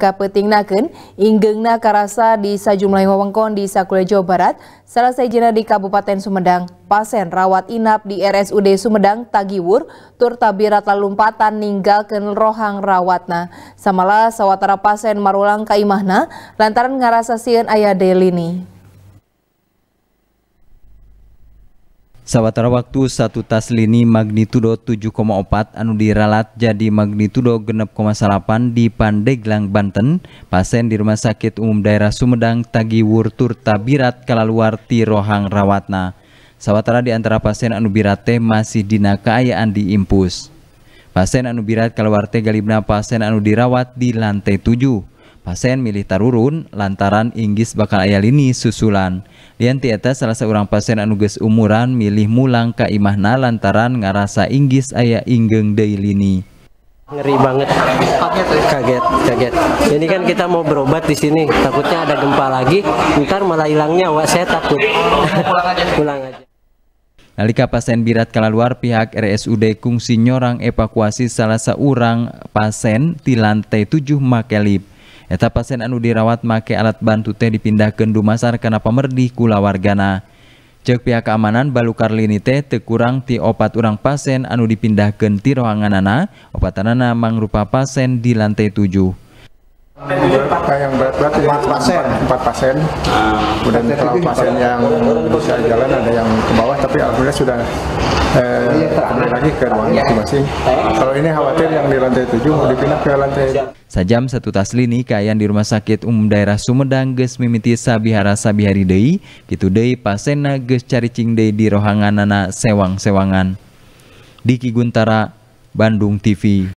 Kapetingnakeun inggengna karasa di sajumlah wawengkon di Sakule Jawa Barat, salah sejena di Kabupaten Sumedang, pasien rawat inap di RSUD Sumedang Tagiwur, tur tabirat lalumpatan ninggalkan rohang rawatna. Samalah sawatara pasien marulang kaimahna, lantaran ngarasa sien ayah delini. sawatara waktu satu tas lini magnitudo 7,4 anu diralat jadi magnitudo 6,8 di Pandeglang Banten pasien di Rumah Sakit Umum Daerah Sumedang Tagi Wurtur Tabirat kalaluar ti Rohang Rawatna sawatara di antara pasien anu birat masih dina kaayaan di impus pasien anu birat kalaluar teh galibna pasien anu dirawat di lantai 7 Pasien milih tarurun lantaran Inggris bakal ayah lini susulan. Lian tiata salah seorang pasien anuges umuran milih mulang ke imahna lantaran ngarasa Inggris ayah inggeng dey lini. Ngeri banget, ya? kaget, kaget. Jadi kan kita mau berobat di sini, takutnya ada gempa lagi, ntar malah hilangnya, wah saya takut. Pulang aja. Pulang aja. Nalika pasien birat keluar, pihak RSUD Kungsi Nyorang evakuasi salah seorang pasien di lantai 7 Makelip eta pasien anu dirawat make alat bantu teh dipindahkan dumasar karena pemerdi kula wargana cek pihak keamanan balukar lini teh tekurang ti opat urang pasien anu dipindahkan ti obat opatanana mangrupa pasien di lantai tujuh. Luka yang berat-berat ya, 4 pasien, 4 pasien. Ah. Kemudian kalau pasien yang bisa jalan ada yang ke bawah, tapi alhamdulillah sudah oh, iya, eh, kembali lagi ke ruang iya. masing-masing. Kalau ini khawatir yang di lantai 7 mau dipindah ke lantai. Sajam satu taslini kayaan di Rumah Sakit Umum Daerah Sumedang ges mimiti sabihara sabihari dei gitu deui pasienna ges caricing dei di rohanganana sewang-sewangan. Diki Guntara, Bandung TV.